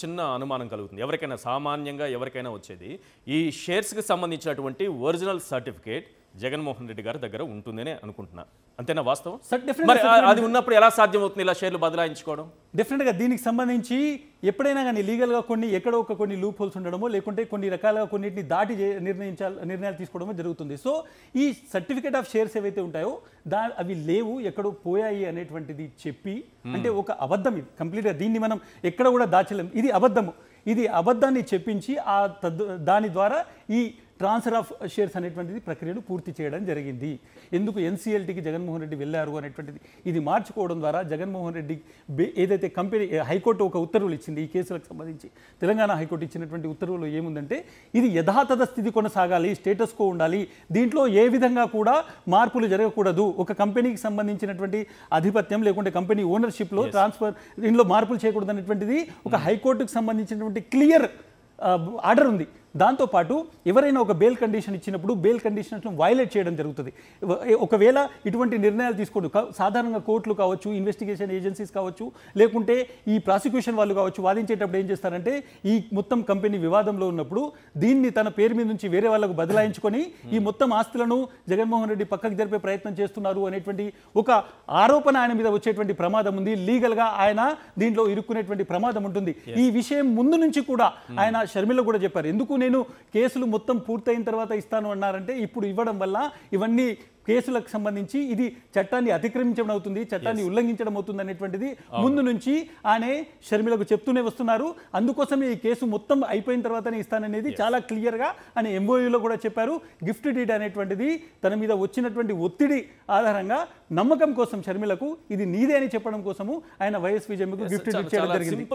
చిన్న అనుమానం కలుగుతుంది ఎవరికైనా సామాన్యంగా ఎవరికైనా వచ్చేది ఈ షేర్స్కి సంబంధించినటువంటి ఒరిజినల్ సర్టిఫికేట్ జగన్మోహన్ రెడ్డి గారి దగ్గర ఉంటుందనే అనుకుంటున్నా అంతేనా వాస్తవం అది ఉన్నప్పుడు ఎలా సాధ్యమవుతుంది ఇలా షేర్లు బదలాయించుకోవడం డెఫినెట్గా దీనికి సంబంధించి ఎప్పుడైనా కానీ లీగల్గా కొన్ని ఎక్కడో ఒక కొన్ని లూప్ హోల్స్ ఉండడమో లేకుంటే కొన్ని రకాలుగా కొన్నింటిని దాటి నిర్ణయించాలి నిర్ణయాలు తీసుకోవడమో జరుగుతుంది సో ఈ సర్టిఫికేట్ ఆఫ్ షేర్స్ ఏవైతే ఉంటాయో దా అవి లేవు ఎక్కడో పోయాయి అనేటువంటిది చెప్పి hmm. అంటే ఒక అబద్ధం ఇది కంప్లీట్గా దీన్ని మనం ఎక్కడ కూడా దాచలేము ఇది అబద్ధము ఇది అబద్ధాన్ని చెప్పించి ఆ దాని ద్వారా ఈ ట్రాన్స్ఫర్ ఆఫ్ షేర్స్ అనేటువంటిది ప్రక్రియను పూర్తి చేయడం జరిగింది ఎందుకు ఎన్సీఎల్టీకి జగన్మోహన్ రెడ్డి వెళ్ళారు అనేటువంటిది ఇది మార్చుకోవడం ద్వారా జగన్మోహన్ రెడ్డి ఏదైతే కంపెనీ హైకోర్టు ఒక ఉత్తర్వులు ఇచ్చింది ఈ కేసులకు సంబంధించి తెలంగాణ హైకోర్టు ఇచ్చినటువంటి ఉత్తర్వులు ఏముందంటే ఇది యథాతథ స్థితి కొనసాగాలి స్టేటస్ కో ఉండాలి దీంట్లో ఏ విధంగా కూడా మార్పులు జరగకూడదు ఒక కంపెనీకి సంబంధించినటువంటి ఆధిపత్యం లేకుంటే కంపెనీ ఓనర్షిప్లో ట్రాన్స్ఫర్ దీనిలో మార్పులు చేయకూడదు అనేటువంటిది ఒక hmm. హైకోర్టుకు సంబంధించినటువంటి క్లియర్ ఆర్డర్ ఉంది దాంతోపాటు ఎవరైనా ఒక బెయిల్ కండిషన్ ఇచ్చినప్పుడు బెయిల్ కండిషన్స్ను వైలేట్ చేయడం జరుగుతుంది ఒకవేళ ఇటువంటి నిర్ణయాలు తీసుకోండి సాధారణంగా కోర్టులు కావచ్చు ఇన్వెస్టిగేషన్ ఏజెన్సీస్ కావచ్చు లేకుంటే ఈ ప్రాసిక్యూషన్ వాళ్ళు కావచ్చు వాదించేటప్పుడు ఏం చేస్తారంటే ఈ మొత్తం కంపెనీ వివాదంలో ఉన్నప్పుడు దీన్ని తన పేరు మీద నుంచి వేరే వాళ్ళకు బదలాయించుకొని ఈ hmm. మొత్తం ఆస్తులను జగన్మోహన్ రెడ్డి పక్కకు జరిపే ప్రయత్నం చేస్తున్నారు అనేటువంటి ఒక ఆరోపణ ఆయన మీద వచ్చేటువంటి ప్రమాదం ఉంది లీగల్గా ఆయన దీంట్లో ఇరుక్కునేటువంటి ప్రమాదం ఉంటుంది ఈ విషయం ముందు నుంచి కూడా hmm. ఆయన షర్మిల కూడా చెప్పారు ఎందుకు నేను కేసులు మొత్తం పూర్తయిన తర్వాత ఇస్తాను అన్నారంటే ఇప్పుడు ఇవ్వడం వల్ల ఇవన్నీ కేసులకు సంబంధించి ఇది చట్టాన్ని అతిక్రమించడం అవుతుంది చట్టాన్ని ఉల్లంఘించడం అవుతుంది అనేటువంటిది ముందు నుంచి ఆయన షర్మిలకు చెప్తూనే వస్తున్నారు అందుకోసమే ఈ కేసు మొత్తం అయిపోయిన తర్వాతనే ఇస్తాననేది చాలా క్లియర్గా ఆయన ఎంఓయూలో కూడా చెప్పారు గిఫ్ట్ డీడ్ అనేటువంటిది తన మీద వచ్చినటువంటి ఒత్తిడి ఆధారంగా నమ్మకం కోసం షర్మిలకు ఇది నీదే అని చెప్పడం కోసము ఆయన వైఎస్ విజయమ్మకు గిఫ్ట్ డీడ్ చేయడం జరిగింది